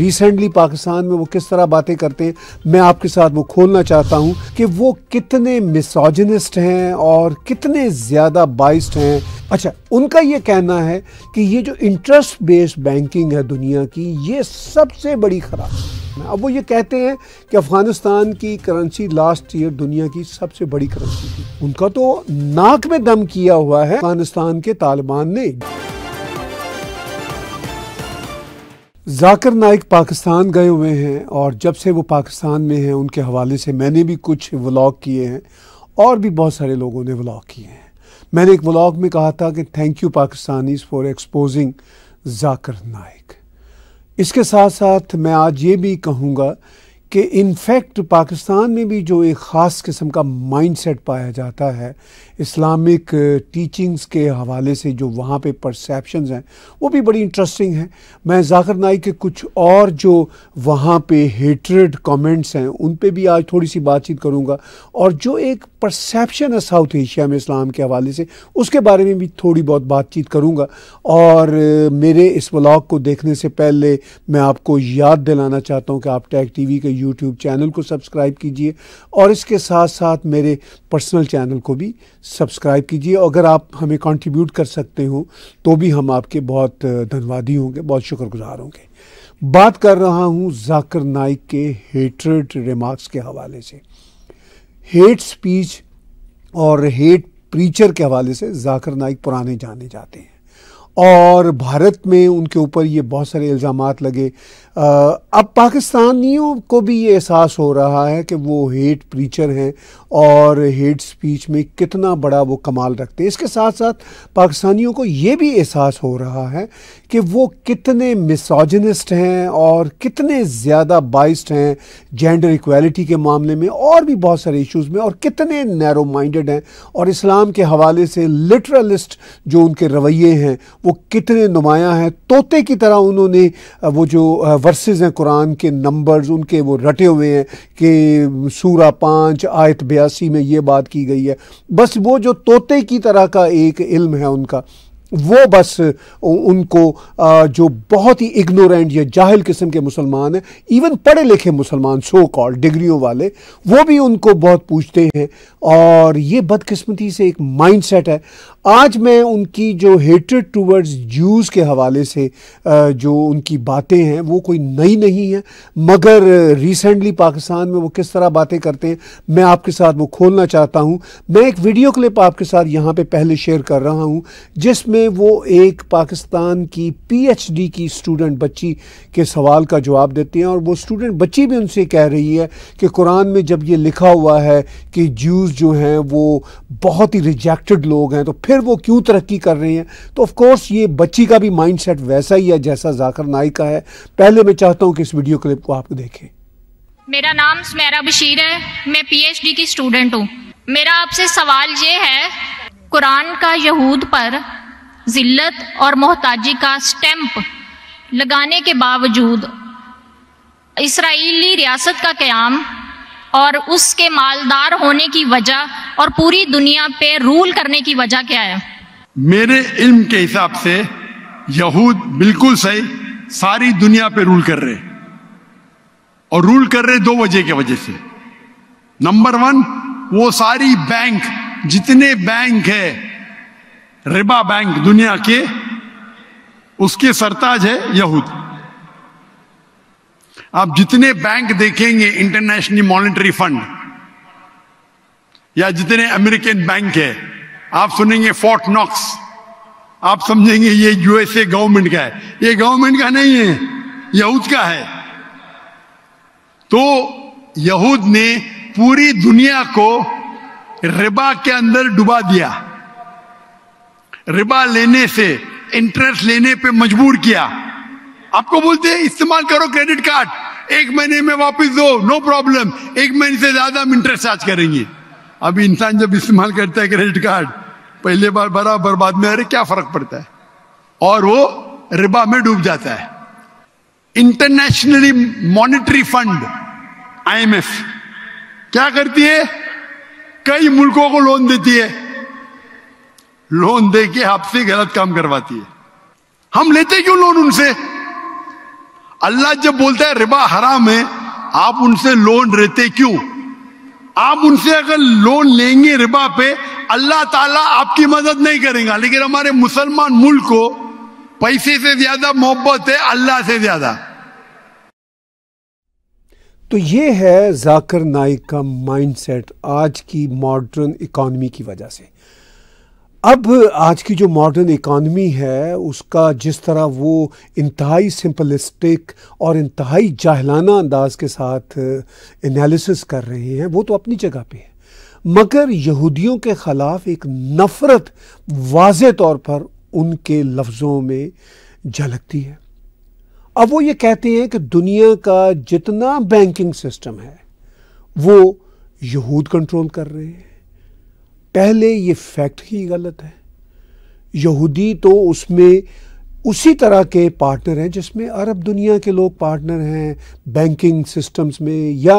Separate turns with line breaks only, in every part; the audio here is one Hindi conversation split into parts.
रिसेंटली पाकिस्तान में वो किस तरह बातें करते हैं मैं आपके साथ वो खोलना चाहता हूँ कि वो कितने मिसोजनिस्ट हैं और कितने ज़्यादा बाइस्ड हैं अच्छा उनका ये कहना है कि ये जो इंटरेस्ट बेस्ड बैंकिंग है दुनिया की ये सबसे बड़ी खराब अब वो ये कहते हैं कि अफ़गानिस्तान की करेंसी लास्ट ईयर दुनिया की सबसे बड़ी करेंसी थी उनका तो नाक में दम किया हुआ है अफगानिस्तान के तालिबान ने जाकिर नाइक पाकिस्तान गए हुए हैं और जब से वो पाकिस्तान में हैं उनके हवाले से मैंने भी कुछ व्लॉग किए हैं और भी बहुत सारे लोगों ने व्लॉग किए हैं मैंने एक व्लॉग में कहा था कि thank you Pakistanis for exposing Zakir Naik इसके साथ साथ मैं आज ये भी कहूँगा कि इनफैक्ट पाकिस्तान में भी जो एक ख़ास किस्म का माइंडसेट पाया जाता है इस्लामिक टीचिंग्स uh, के हवाले से जो वहाँ पे परसेप्शंस हैं वो भी बड़ी इंटरेस्टिंग हैं मैं जाकर नाई के कुछ और जो वहाँ पे हेटरेड कमेंट्स हैं उन पे भी आज थोड़ी सी बातचीत करूँगा और जो एक परसेप्शन है साउथ एशिया में इस्लाम के हवाले से उसके बारे में भी थोड़ी बहुत बातचीत करूँगा और uh, मेरे इस ब्लॉग को देखने से पहले मैं आपको याद दिलाना चाहता हूँ कि आप टैग टी के यूट्यूब चैनल को सब्सक्राइब कीजिए और इसके साथ साथ मेरे पर्सनल चैनल को भी सब्सक्राइब कीजिए अगर आप हमें कंट्रीब्यूट कर सकते हो तो भी हम आपके बहुत धन्यवादी होंगे बहुत शुक्रगुजार होंगे बात कर रहा हूँ जाकर नाइक के हेटरेड रिमार्क्स के हवाले से हेट स्पीच और हेट प्रीचर के हवाले से जाकर नाइक पुराने जाने जाते हैं और भारत में उनके ऊपर ये बहुत सारे इल्ज़ाम लगे अब पाकिस्तानियों को भी ये एहसास हो रहा है कि वो हेट प्रीचर हैं और हेट स्पीच में कितना बड़ा वो कमाल रखते हैं इसके साथ साथ पाकिस्तानियों को ये भी एहसास हो रहा है कि वो कितने मिसोजनिस्ट हैं और कितने ज़्यादा बाइस्ड हैं जेंडर इक्वालिटी के मामले में और भी बहुत सारे इश्यूज़ में और कितने नैरो माइंडेड हैं और इस्लाम के हवाले से लिटरलिस्ट जो उनके रवैये हैं वो कितने नुमायाँ हैं तोते की तरह उन्होंने वो जो वर्सेस हैं कुरान के नंबर्स उनके वो रटे हुए हैं कि सूरा पाँच आयत बयासी में ये बात की गई है बस वो जो तोते की तरह का एक इल्म है उनका वो बस उनको जो बहुत ही इग्नोरेंट या जाहिल किस्म के मुसलमान हैं इवन पढ़े लिखे मुसलमान सो कॉल डिग्रियों वाले वो भी उनको बहुत पूछते हैं और ये बदकिस्मती से एक माइंडसेट है आज मैं उनकी जो हेट्रेड टूवर्ड्स जूस के हवाले से जो उनकी बातें हैं वो कोई नई नहीं है मगर रिसेंटली पाकिस्तान में वो किस तरह बातें करते हैं मैं आपके साथ वो खोलना चाहता हूँ मैं एक वीडियो क्लिप आपके साथ यहाँ पे पहले शेयर कर रहा हूँ जिसमें वो एक पाकिस्तान की पीएचडी की स्टूडेंट बच्ची के सवाल का जवाब देती हैं और वो स्टूडेंट बच्ची भी उनसे कह रही है कि कुरान में जब ये लिखा हुआ है कि जूस जो हैं वो बहुत ही रिजेक्टेड लोग हैं तो फिर फिर वो क्यों तरक्की कर रहे हैं तो ऑफ कोर्स ये बच्ची का भी माइंडसेट वैसा ही है जैसा जाकर नाई का है पहले मैं चाहता हूँ कि इस वीडियो क्लिप को आप देखें
मेरा नाम सुमेरा बशीर है मैं पीएचडी की स्टूडेंट हूँ मेरा आपसे सवाल ये है कुरान का यहूद पर जिल्लत और मोहताजी का स्टैंप लगाने के बावजूद इसराइली रियासत का क्याम और उसके मालदार होने की वजह और पूरी दुनिया पे रूल करने की वजह क्या है मेरे इल्म के हिसाब से यहूद बिल्कुल सही सारी दुनिया पे रूल कर रहे और रूल कर रहे दो वजह के वजह से नंबर वन वो सारी बैंक जितने बैंक है रिबा बैंक दुनिया के उसके सरताज है यहूद आप जितने बैंक देखेंगे इंटरनेशनल मॉनेटरी फंड या जितने अमेरिकन बैंक है आप सुनेंगे फोर्ट नॉक्स आप समझेंगे ये यूएसए गवर्नमेंट का है ये गवर्नमेंट का नहीं है यहूद का है तो यहूद ने पूरी दुनिया को रिबा के अंदर डुबा दिया रिबा लेने से इंटरेस्ट लेने पे मजबूर किया आपको बोलते हैं इस्तेमाल करो क्रेडिट कार्ड एक महीने में वापस दो नो प्रॉब्लम एक महीने से ज्यादा हम इंटरेस्ट चार्ज करेंगे अब इंसान जब इस्तेमाल करता है क्रेडिट कार्ड पहले बार बड़ा बर्बाद में अरे क्या फर्क पड़ता है और वो रिबा में डूब जाता है इंटरनेशनली मॉनिटरी फंड आईएमएफ क्या करती है कई मुल्कों को लोन देती है लोन दे के आपसे गलत काम करवाती है हम लेते क्यों लोन उनसे अल्लाह जब बोलता है रिबा हराम है आप उनसे लोन रहते क्यों आप उनसे अगर लोन लेंगे रिबा पे अल्लाह ताला आपकी मदद नहीं करेगा लेकिन हमारे मुसलमान मुल्क को पैसे से ज्यादा मोहब्बत है अल्लाह से ज्यादा
तो ये है जाकर नाइक का माइंडसेट आज की मॉडर्न इकोनॉमी की वजह से अब आज की जो मॉडर्न इकॉनमी है उसका जिस तरह वो इंतहाई सिंपलिस्टिक और इंतहाई जाहलाना अंदाज के साथ एनालिसिस uh, कर रहे हैं वो तो अपनी जगह पे है मगर यहूदियों के ख़िलाफ़ एक नफ़रत वाज तौर पर उनके लफ्ज़ों में झलकती है अब वो ये कहते हैं कि दुनिया का जितना बैंकिंग सिस्टम है वो यहूद कंट्रोल कर रहे हैं पहले ये फैक्ट ही गलत है यहूदी तो उसमें उसी तरह के पार्टनर हैं जिसमें अरब दुनिया के लोग पार्टनर हैं बैंकिंग सिस्टम्स में या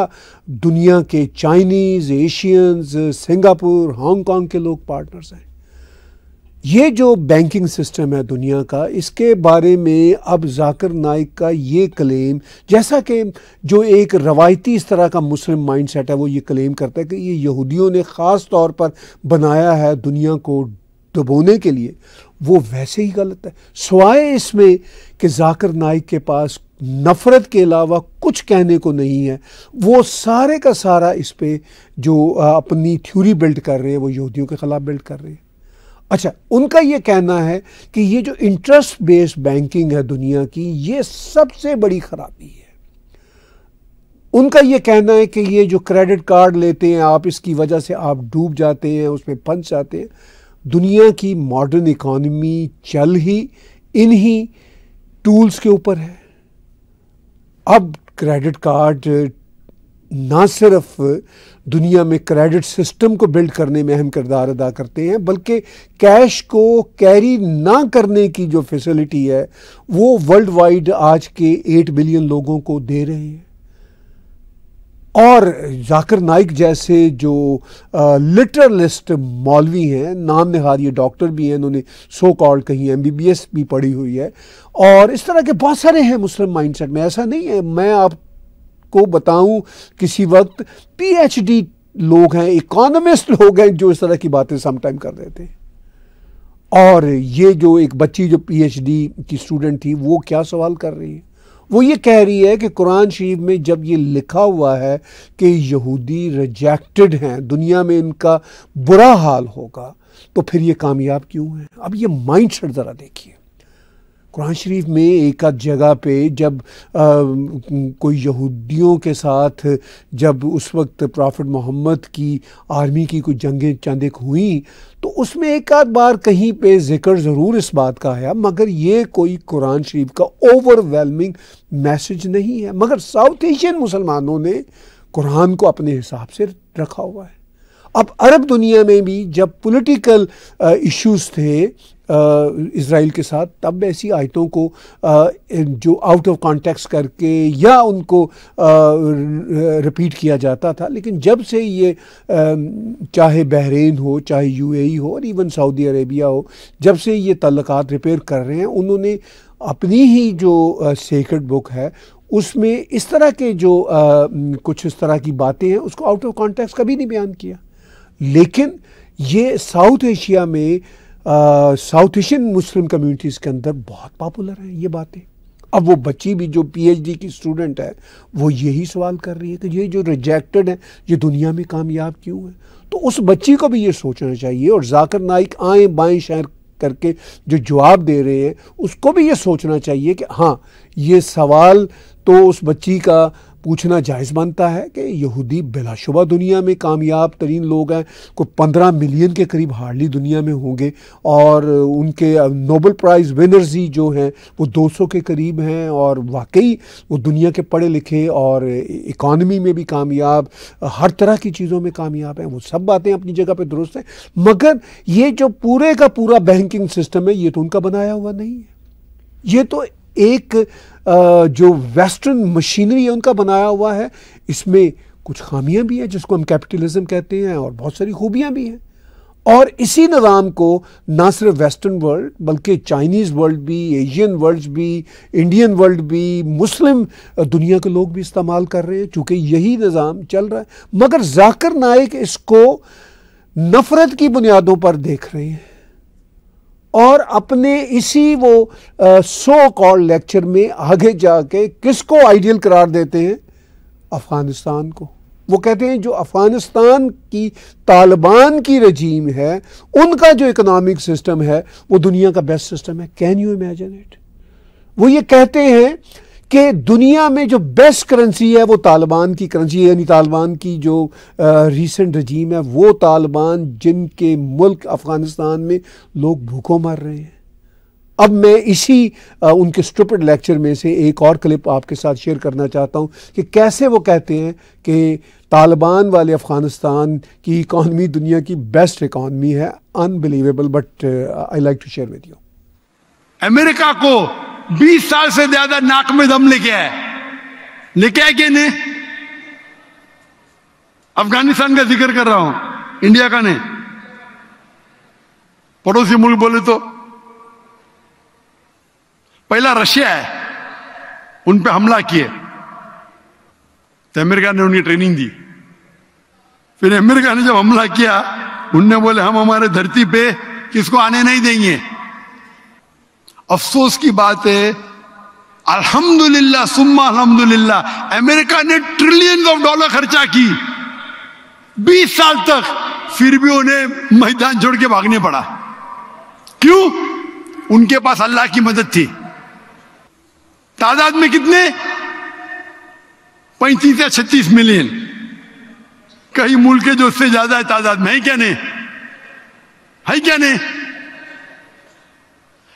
दुनिया के चाइनीज़ एशियंस सिंगापुर हांगकांग के लोग पार्टनर्स हैं ये जो बैंकिंग सिस्टम है दुनिया का इसके बारे में अब जाकिर नाइक का ये क्लेम जैसा कि जो एक रवायती इस तरह का मुस्लिम माइंडसेट है वो ये क्लेम करता है कि ये यहूदियों ने ख़ास तौर पर बनाया है दुनिया को दबोने के लिए वो वैसे ही गलत है सवाए इसमें कि जाकिर नाइक के पास नफ़रत के अलावा कुछ कहने को नहीं है वो सारे का सारा इस पर जो अपनी थ्योरी बिल्ड कर रहे हैं वो यहूदियों के ख़िलाफ़ बिल्ड कर रहे हैं अच्छा उनका ये कहना है कि ये जो इंटरेस्ट बेस्ड बैंकिंग है दुनिया की ये सबसे बड़ी खराबी है उनका ये कहना है कि ये जो क्रेडिट कार्ड लेते हैं आप इसकी वजह से आप डूब जाते हैं उसमें फंस जाते हैं दुनिया की मॉडर्न इकोनमी चल ही इन्हीं टूल्स के ऊपर है अब क्रेडिट कार्ड ना सिर्फ दुनिया में क्रेडिट सिस्टम को बिल्ड करने में अहम किरदार अदा करते हैं बल्कि कैश को कैरी ना करने की जो फैसिलिटी है वो वर्ल्ड वाइड आज के एट बिलियन लोगों को दे रहे हैं और जाकिर नाइक जैसे जो लिटरलिस्ट मौलवी हैं नाम ये डॉक्टर भी हैं उन्होंने सो कॉल्ड कहीं एम बी बी एस भी पढ़ी हुई है और इस तरह के बहुत सारे हैं मुस्लिम माइंडसेट में ऐसा नहीं है मैं आप आपको बताऊं किसी वक्त पीएचडी लोग हैं इकोनॉमिस्ट लोग हैं जो इस तरह की बातें समटाइम कर देते हैं और ये जो एक बच्ची जो पीएचडी की स्टूडेंट थी वो क्या सवाल कर रही है वो ये कह रही है कि कुरान शरीफ में जब ये लिखा हुआ है कि यहूदी रिजेक्टेड हैं दुनिया में इनका बुरा हाल होगा तो फिर ये कामयाब क्यों है अब ये माइंड सेट ज़रा देखिए कुरान शरीफ में एक आध जगह पे जब आ, कोई यहूदियों के साथ जब उस वक्त प्रॉफिट मोहम्मद की आर्मी की कुछ जंगें चंदक हुई तो उसमें एक आध बार कहीं पे जिक्र ज़रूर इस बात का आया मगर ये कोई कुरान शरीफ का ओवरवेलमिंग मैसेज नहीं है मगर साउथ एशियन मुसलमानों ने कुरान को अपने हिसाब से रखा हुआ है अब अरब दुनिया में भी जब पॉलिटिकल इश्यूज थे इसराइल के साथ तब ऐसी आयतों को आ, जो आउट ऑफ कॉन्टेक्स्ट करके या उनको आ, रिपीट किया जाता था लेकिन जब से ये आ, चाहे बहरीन हो चाहे यूएई e हो और इवन सऊदी अरेबिया हो जब से ये तल्लक रिपेयर कर रहे हैं उन्होंने अपनी ही जो सेक्रेट बुक है उसमें इस तरह के जो आ, कुछ इस तरह की बातें हैं उसको आउट ऑफ कॉन्टेक्स्ट कभी नहीं बयान किया लेकिन ये साउथ एशिया में साउथ एशियन मुस्लिम कम्युनिटीज़ के अंदर बहुत पॉपुलर हैं ये बातें अब वो बच्ची भी जो पीएचडी की स्टूडेंट है वो यही सवाल कर रही है कि ये जो रिजेक्टेड है ये दुनिया में कामयाब क्यों है तो उस बच्ची को भी ये सोचना चाहिए और जाकर नाइक आए बाएँ शहर करके जो जवाब दे रहे हैं उसको भी ये सोचना चाहिए कि हाँ ये सवाल तो उस बच्ची का पूछना जायज़ मानता है कि यहूदी बिलाशुबा दुनिया में कामयाब तरीन लोग हैं कोई पंद्रह मिलियन के करीब हार्डली दुनिया में होंगे और उनके नोबल प्राइज़ विनर्स ही जो हैं वो दो सौ के करीब हैं और वाकई वो दुनिया के पढ़े लिखे और इकानमी में भी कामयाब हर तरह की चीज़ों में कामयाब हैं वो सब बातें अपनी जगह पर दुरुस्त हैं मगर ये जो पूरे का पूरा बैंकिंग सिस्टम है ये तो उनका बनाया हुआ नहीं है ये तो एक जो वेस्टर्न मशीनरी है उनका बनाया हुआ है इसमें कुछ खामियां भी हैं जिसको हम कैपिटलिज्म कहते हैं और बहुत सारी खूबियां भी हैं और इसी निज़ाम को ना सिर्फ वेस्टर्न वर्ल्ड बल्कि चाइनीज़ वर्ल्ड भी एशियन वर्ल्ड भी इंडियन वर्ल्ड भी मुस्लिम दुनिया के लोग भी इस्तेमाल कर रहे हैं चूँकि यही निज़ाम चल रहा है मगर जाकर नायक इसको नफ़रत की बुनियादों पर देख रहे हैं और अपने इसी वो सो कॉल लेक्चर में आगे जाके किसको आइडियल करार देते हैं अफ़गानिस्तान को वो कहते हैं जो अफ़गानिस्तान की तालिबान की रजीम है उनका जो इकोनॉमिक सिस्टम है वो दुनिया का बेस्ट सिस्टम है कैन यू इमेजिन इट वो ये कहते हैं कि दुनिया में जो बेस्ट करेंसी है वो तालिबान की करेंसी है यानी तालिबान की जो रिसेंट रजीम है वो तालिबान जिनके मुल्क अफ़गानिस्तान में लोग भूखों मर रहे हैं अब मैं इसी आ, उनके स्टूपिड लेक्चर में से एक और क्लिप आपके साथ शेयर करना चाहता हूं कि कैसे वो कहते हैं कि तालिबान वाले अफ़गानिस्तान की इकॉनमी दुनिया की बेस्ट इकॉनमी है unbelievable but I like to share with you
America को बीस साल से ज्यादा नाक में दम लेके आए लेके आए कि नहीं अफगानिस्तान का जिक्र कर रहा हूं इंडिया का नहीं पड़ोसी मुल्क बोले तो पहला रशिया है उन पे हमला किए तो अमेरिका ने उन्हें ट्रेनिंग दी फिर अमेरिका ने जब हमला किया उनने बोले हम हमारे धरती पे किसको आने नहीं देंगे अफसोस की बात है अल्हम्दुलिल्लाह सुम्मा अल्हम्दुलिल्लाह अमेरिका ने ट्रिलियन ऑफ डॉलर खर्चा की 20 साल तक फिर भी उन्हें मैदान छोड़ के भागने पड़ा क्यों उनके पास अल्लाह की मदद थी तादाद में कितने पैंतीस या छत्तीस मिलियन कई मुल्क जो उससे ज्यादा है तादाद में है क्या नहीं है क्या नहीं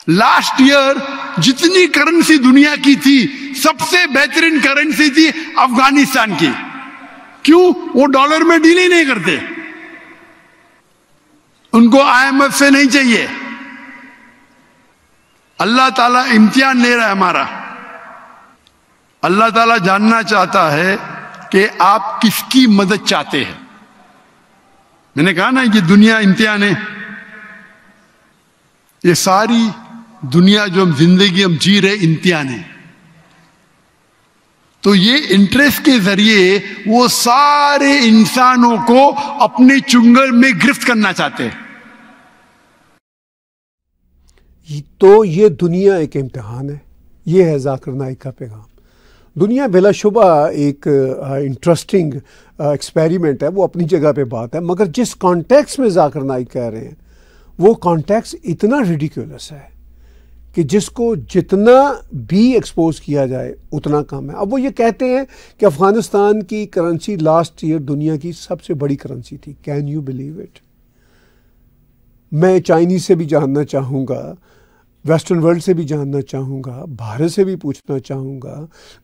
लास्ट ईयर जितनी करेंसी दुनिया की थी सबसे बेहतरीन करेंसी थी अफगानिस्तान की क्यों वो डॉलर में डील ही नहीं करते उनको आईएमएफ से नहीं चाहिए अल्लाह ताला इम्तिहान ले रहा है हमारा अल्लाह ताला जानना चाहता है कि आप किसकी मदद चाहते हैं मैंने कहा ना कि दुनिया इम्तिहान है ये सारी दुनिया जो हम जिंदगी हम जी रहे इम्तिहान है तो ये इंटरेस्ट के जरिए वो सारे इंसानों को अपने चुंगल में गिरफ्त करना चाहते हैं
तो ये दुनिया एक इम्तहान है ये है जाकर नाइक का पैगाम दुनिया बिलाशुबा एक इंटरेस्टिंग एक्सपेरिमेंट है वो अपनी जगह पे बात है मगर जिस कॉन्टेक्स्ट में जाकर नाइक कह रहे हैं वो कॉन्टेक्स्ट इतना रिडिकुलस है कि जिसको जितना भी एक्सपोज किया जाए उतना कम है अब वो ये कहते हैं कि अफ़गानिस्तान की करेंसी लास्ट ईयर दुनिया की सबसे बड़ी करेंसी थी कैन यू बिलीव इट मैं चाइनीज से भी जानना चाहूँगा वेस्टर्न वर्ल्ड से भी जानना चाहूँगा भारत से भी पूछना चाहूँगा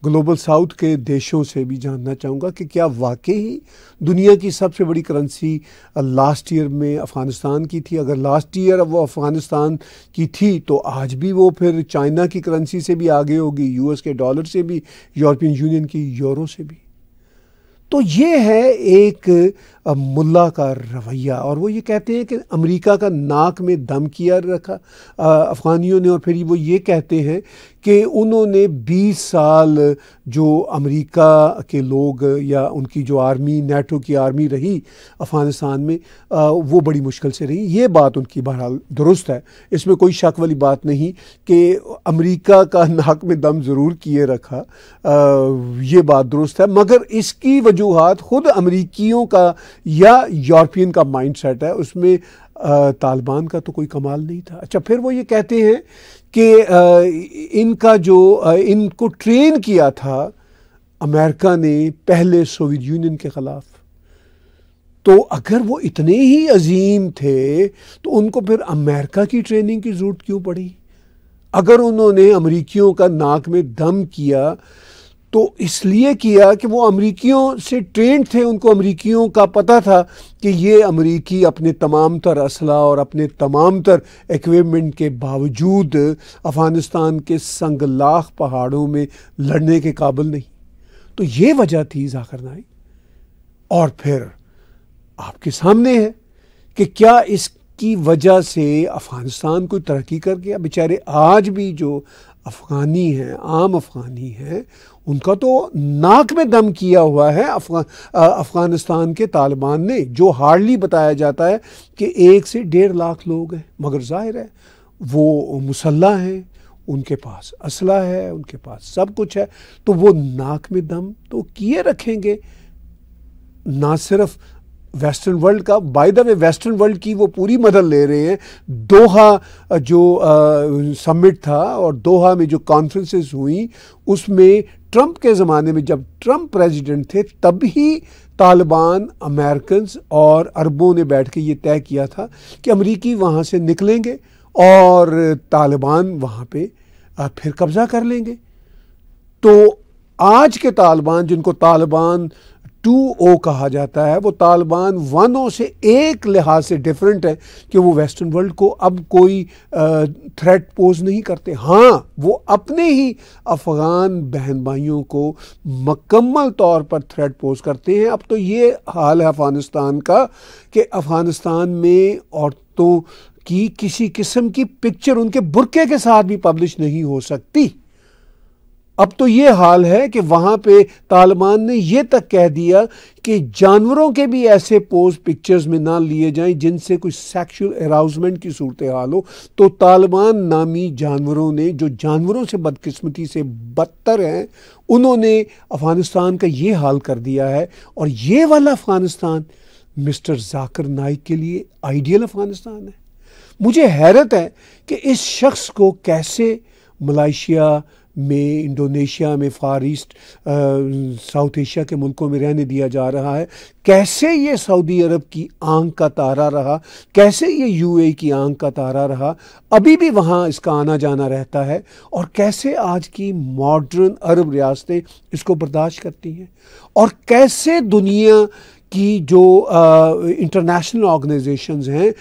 ग्लोबल साउथ के देशों से भी जानना चाहूँगा कि क्या वाकई दुनिया की सबसे बड़ी करेंसी लास्ट ईयर में अफ़गानिस्तान की थी अगर लास्ट ईयर वो अफ़गानिस्तान की थी तो आज भी वो फिर चाइना की करेंसी से भी आगे होगी यूएस के डॉलर से भी यूरोपियन यूनियन की यूरो से भी तो ये है एक मुल्ला का रवैया और वो ये कहते हैं कि अमेरिका का नाक में दम किया रखा अफ़गानियों ने और फिर वो ये कहते हैं कि उन्होंने 20 साल जो अमेरिका के लोग या उनकी जो आर्मी नेटो की आर्मी रही अफ़गानिस्तान में वो बड़ी मुश्किल से रही ये बात उनकी बहरहाल दुरुस्त है इसमें कोई शक वाली बात नहीं कि अमेरिका का नाक में दम ज़रूर किए रखा ये बात दुरुस्त है मगर इसकी वजूहत ख़ुद अमरीकियों का या यूरोपियन का माइंडसेट है उसमें तालिबान का तो कोई कमाल नहीं था अच्छा फिर वो ये कहते हैं कि इनका जो इनको ट्रेन किया था अमेरिका ने पहले सोवियत यूनियन के ख़िलाफ़ तो अगर वो इतने ही अजीम थे तो उनको फिर अमेरिका की ट्रेनिंग की ज़रूरत क्यों पड़ी अगर उन्होंने अमरीकियों का नाक में दम किया तो इसलिए किया कि वो अमरीकियों से ट्रेंड थे उनको अमरीकियों का पता था कि ये अमरीकी अपने तमाम तर असला और अपने तमाम तर एकमेंट के बावजूद अफ़गानिस्तान के संगलाख पहाड़ों में लड़ने के काबिल नहीं तो ये वजह थी जाकर नाई और फिर आपके सामने है कि क्या इसकी वजह से अफ़गानिस्तान कोई तरक्की कर गया बेचारे आज भी जो अफ़गानी हैं आम अफ़गानी हैं उनका तो नाक में दम किया हुआ है अफगान अफ़गानिस्तान के तालिबान ने जो हार्डली बताया जाता है कि एक से डेढ़ लाख लोग हैं मगर ज़ाहिर है वो मुसल्ला हैं उनके पास असला है उनके पास सब कुछ है तो वो नाक में दम तो किए रखेंगे ना सिर्फ वेस्टर्न वर्ल्ड का by the way western world की वो पूरी मदद ले रहे हैं दोहा जो समिट था और दोहा में जो कॉन्फ्रेंसेस हुई उसमें ट्रंप के ज़माने में जब ट्रंप प्रेसिडेंट थे तब ही तालिबान अमेरिकन और अरबों ने बैठ के ये तय किया था कि अमरीकी वहाँ से निकलेंगे और तालिबान वहाँ पे फिर कब्ज़ा कर लेंगे तो आज के तालिबान जिनको तालिबान टू ओ कहा जाता है वो तालिबान वन ओ से एक लिहाज से डिफरेंट है कि वो वेस्टर्न वर्ल्ड को अब कोई थ्रेट पोज नहीं करते हाँ वो अपने ही अफ़गान बहन भाइयों को मकम्मल तौर पर थ्रेट पोज करते हैं अब तो ये हाल है अफ़गानिस्तान का कि अफ़गानिस्तान में औरतों की किसी किस्म की पिक्चर उनके बुरके के साथ भी पब्लिश नहीं हो सकती अब तो ये हाल है कि वहाँ पे तालिबान ने यह तक कह दिया कि जानवरों के भी ऐसे पोज पिक्चर्स में ना लिए जाएं जिनसे कुछ सेक्सुअल अराउजमेंट की सूरत हाल हो तो तालिबान नामी जानवरों ने जो जानवरों से बदकिस्मती से बदतर हैं उन्होंने अफ़गानिस्तान का ये हाल कर दिया है और ये वाला अफ़गानिस्तान मिस्टर जाकर नाइक के लिए आइडियल अफ़गानिस्तान है मुझे हैरत है कि इस शख्स को कैसे मलाइशिया में इंडोनेशिया में फार ईस्ट साउथ एशिया के मुल्कों में रहने दिया जा रहा है कैसे ये सऊदी अरब की आंख का तारा रहा कैसे ये यूएई की आंख का तारा रहा अभी भी वहाँ इसका आना जाना रहता है और कैसे आज की मॉडर्न अरब रियासतें इसको बर्दाश्त करती हैं और कैसे दुनिया की जो इंटरनेशनल ऑर्गेनाइजेशंस हैं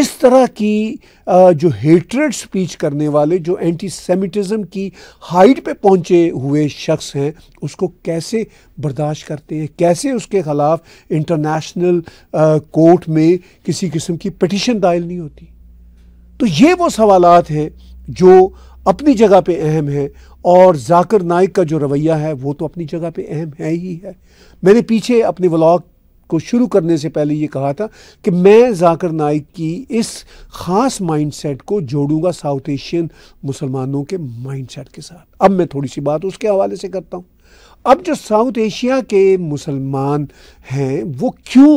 इस तरह की जो हेट्रेड स्पीच करने वाले जो एंटी सेमिटिज़म की हाइट पे पहुंचे हुए शख्स हैं उसको कैसे बर्दाश्त करते हैं कैसे उसके ख़िलाफ़ इंटरनेशनल कोर्ट में किसी किस्म की पटिशन दायर नहीं होती तो ये वो सवाल हैं जो अपनी जगह पे अहम है और जाकर नाइक का जो रवैया है वो तो अपनी जगह पे अहम है ही है मैंने पीछे अपने ब्लॉग को शुरू करने से पहले ये कहा था कि मैं जाकर नाइक की इस ख़ास माइंडसेट को जोड़ूंगा साउथ एशियन मुसलमानों के माइंडसेट के साथ अब मैं थोड़ी सी बात उसके हवाले से करता हूँ अब जो साउथ एशिया के मुसलमान हैं वो क्यों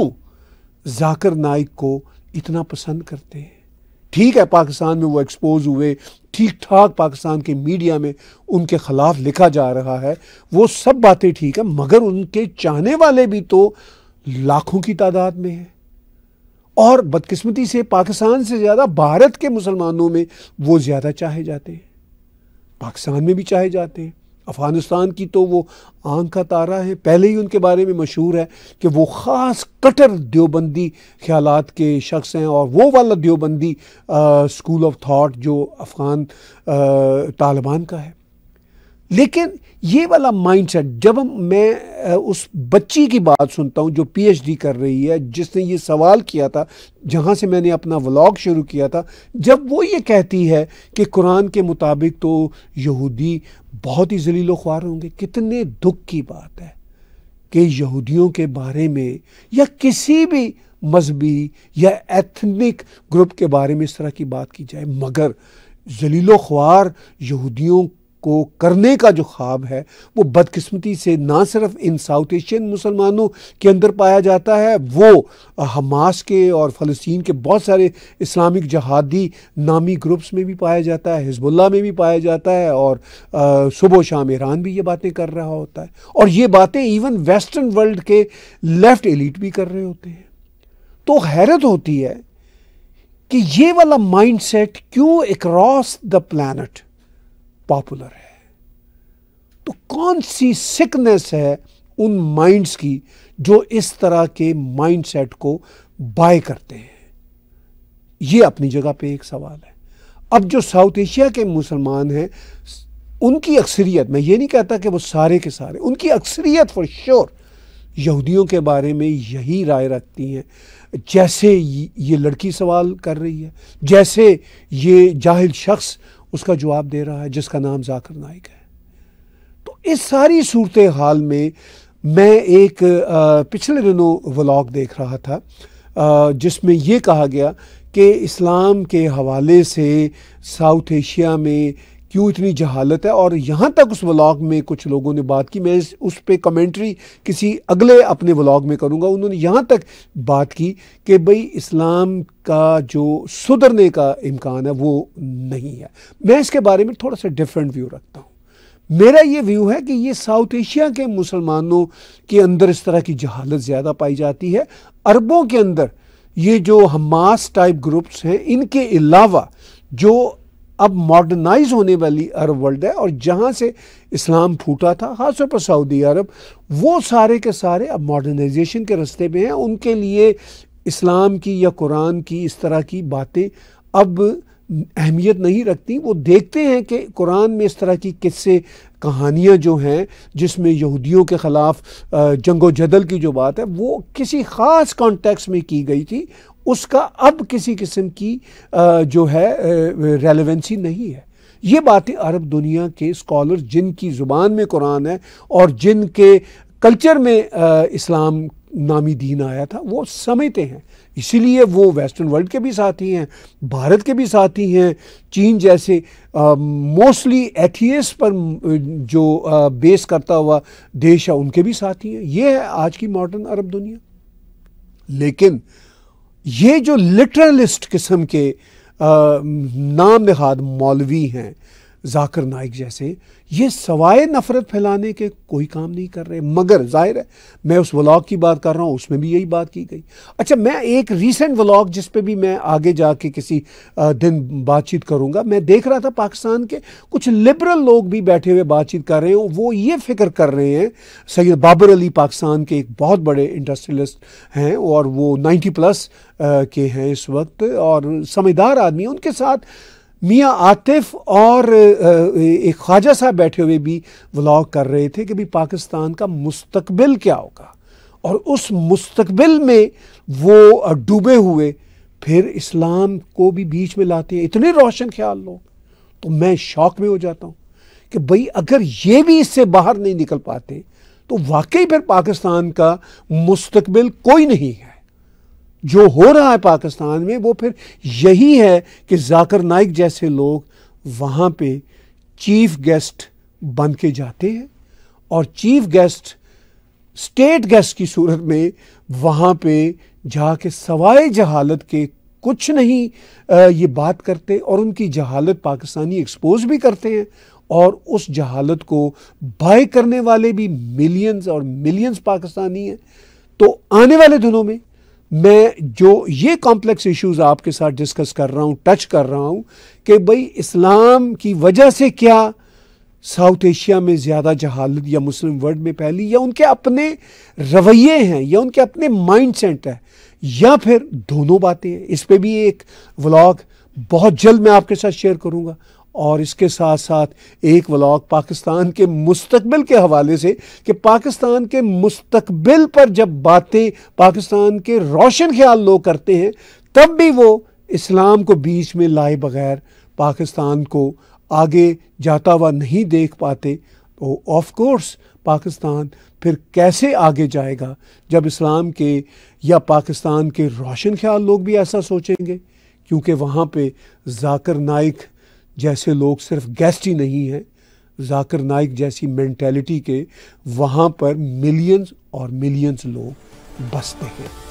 जाकर नाइक को इतना पसंद करते हैं ठीक है पाकिस्तान में वो एक्सपोज हुए ठीक ठाक पाकिस्तान के मीडिया में उनके ख़िलाफ़ लिखा जा रहा है वो सब बातें ठीक है मगर उनके चाहने वाले भी तो लाखों की तादाद में है और बदकिस्मती से पाकिस्तान से ज़्यादा भारत के मुसलमानों में वो ज़्यादा चाहे जाते हैं पाकिस्तान में भी चाहे जाते हैं अफ़गानिस्तान की तो वो आंख का तारा है पहले ही उनके बारे में मशहूर है कि वो ख़ास कटर देवबंदी ख्याल के शख्स हैं और वो वाला देवबंदी स्कूल ऑफ थाट जो अफ़गान तालिबान का है लेकिन ये वाला माइंडसेट जब मैं उस बच्ची की बात सुनता हूँ जो पीएचडी कर रही है जिसने ये सवाल किया था जहाँ से मैंने अपना व्लॉग शुरू किया था जब वो ये कहती है कि कुरान के मुताबिक तो यहूदी बहुत ही जलीलो ख्वार होंगे कितने दुख की बात है कि यहूदियों के बारे में या किसी भी मजहबी या एथनिक ग्रुप के बारे में इस तरह की बात की जाए मगर जलीलो ख्वार यहूदियों को करने का जो ख्वाब है वो बदकिस्मती से ना सिर्फ इन साउथ एशियन मुसलमानों के अंदर पाया जाता है वो हमास के और फ़लस्तीन के बहुत सारे इस्लामिक जहादी नामी ग्रुप्स में भी पाया जाता है हिजबुल्ला में भी पाया जाता है और सुबह शाम ईरान भी ये बातें कर रहा होता है और ये बातें इवन वेस्टर्न वर्ल्ड के लेफ़्ट एलिट भी कर रहे होते हैं तो हैरत होती है कि ये वाला माइंडसेट क्यों अक्रॉस द प्लानट पॉपुलर है तो कौन सी सिकनेस है उन माइंड्स की जो इस तरह के माइंडसेट को बाय करते हैं ये अपनी जगह पे एक सवाल है अब जो साउथ एशिया के मुसलमान हैं उनकी अक्सरियत मैं ये नहीं कहता कि वो सारे के सारे उनकी अक्सरियत फॉर श्योर यहूदियों के बारे में यही राय रखती हैं जैसे ये लड़की सवाल कर रही है जैसे ये जाहिल शख्स उसका जवाब दे रहा है जिसका नाम जाकर नाइक है तो इस सारी सूरत हाल में मैं एक पिछले दिनों व्लॉग देख रहा था जिसमें यह कहा गया कि इस्लाम के हवाले से साउथ एशिया में क्यों इतनी जहालत है और यहाँ तक उस व्लॉग में कुछ लोगों ने बात की मैं उस पर कमेंट्री किसी अगले अपने व्लॉग में करूँगा उन्होंने यहाँ तक बात की कि भाई इस्लाम का जो सुधरने का इम्कान है वो नहीं है मैं इसके बारे में थोड़ा सा डिफरेंट व्यू रखता हूँ मेरा ये व्यू है कि ये साउथ एशिया के मुसलमानों के अंदर इस तरह की जहालत ज़्यादा पाई जाती है अरबों के अंदर ये जो हमास टाइप ग्रुप्स हैं इनके अलावा जो अब मॉडर्नाइज होने वाली अरब वर्ल्ड है और जहाँ से इस्लाम फूटा था खासतौर पर सऊदी अरब वो सारे के सारे अब मॉडर्नाइजेशन के रस्ते में हैं उनके लिए इस्लाम की या कुरान की इस तरह की बातें अब अहमियत नहीं रखती वो देखते हैं कि कुरान में इस तरह की किस्से कहानियाँ जो हैं जिसमें यहूदियों के ख़िलाफ़ जंगो जदल की जो बात है वो किसी ख़ास कॉन्टेक्स्ट में की गई थी उसका अब किसी किस्म की जो है रेलिवेंसी नहीं है ये बातें अरब दुनिया के स्कॉलर जिनकी ज़ुबान में कुरान है और जिनके कल्चर में इस्लाम नामी दीन आया था वो समझते हैं इसीलिए वो वेस्टर्न वर्ल्ड के भी साथी हैं भारत के भी साथी हैं चीन जैसे मोस्टली एथियस पर जो आ, बेस करता हुआ देश है उनके भी साथी हैं ये है आज की मॉडर्न अरब दुनिया लेकिन ये जो लिटरलिस्ट किस्म के नाम नहाद मौलवी हैं जाकर नाइक जैसे ये सवाए नफ़रत फैलाने के कोई काम नहीं कर रहे मगर जाहिर है मैं उस व्लॉग की बात कर रहा हूँ उसमें भी यही बात की गई अच्छा मैं एक रीसेंट व्लॉग जिस पे भी मैं आगे जाके किसी दिन बातचीत करूँगा मैं देख रहा था पाकिस्तान के कुछ लिबरल लोग भी बैठे हुए बातचीत कर रहे हैं वो ये फिक्र कर रहे हैं सैद बाबर अली पाकिस्तान के एक बहुत बड़े इंडस्ट्रियलिस्ट हैं और वो नाइन्टी प्लस के हैं इस वक्त और समझदार आदमी उनके साथ मियाँ आतिफ और एक ख्वाजा साहब बैठे हुए भी व्लॉग कर रहे थे कि भाई पाकिस्तान का मुस्तबिल क्या होगा और उस मुस्तबिल में वो डूबे हुए फिर इस्लाम को भी बीच में लाते हैं इतने रोशन ख्याल लोग तो मैं शौक में हो जाता हूँ कि भाई अगर ये भी इससे बाहर नहीं निकल पाते तो वाकई फिर पाकिस्तान का मुस्तबिल कोई नहीं है जो हो रहा है पाकिस्तान में वो फिर यही है कि जाकर नाइक जैसे लोग वहाँ पे चीफ गेस्ट बन के जाते हैं और चीफ गेस्ट स्टेट गेस्ट की सूरत में वहाँ पे जाके सवाए जहालत के कुछ नहीं ये बात करते और उनकी जहालत पाकिस्तानी एक्सपोज भी करते हैं और उस जहालत को बाय करने वाले भी मिलियंस और मिलियंस पाकिस्तानी हैं तो आने वाले दिनों में मैं जो ये कॉम्प्लेक्स इश्यूज आपके साथ डिस्कस कर रहा हूँ टच कर रहा हूँ कि भाई इस्लाम की वजह से क्या साउथ एशिया में ज़्यादा जहालत या मुस्लिम वर्ल्ड में फैली या उनके अपने रवैये हैं या उनके अपने माइंड सेट है या फिर दोनों बातें हैं इस पर भी एक व्लॉग बहुत जल्द मैं आपके साथ शेयर करूँगा और इसके साथ साथ एक व्लॉग पाकिस्तान के मुस्तबिल के हवाले से कि पाकिस्तान के मुस्तबिल पर जब बातें पाकिस्तान के रोशन ख्याल लोग करते हैं तब भी वो इस्लाम को बीच में लाए बगैर पाकिस्तान को आगे जाता हुआ नहीं देख पाते तो ऑफ कोर्स पाकिस्तान फिर कैसे आगे जाएगा जब इस्लाम के या पाकिस्तान के रोशन ख्याल लोग भी ऐसा सोचेंगे क्योंकि वहाँ पे जाकर नाइक जैसे लोग सिर्फ गेस्ट ही नहीं हैं जाकर नाइक जैसी मैंटेलिटी के वहाँ पर मिलियंस और मिलियंस लोग बसते हैं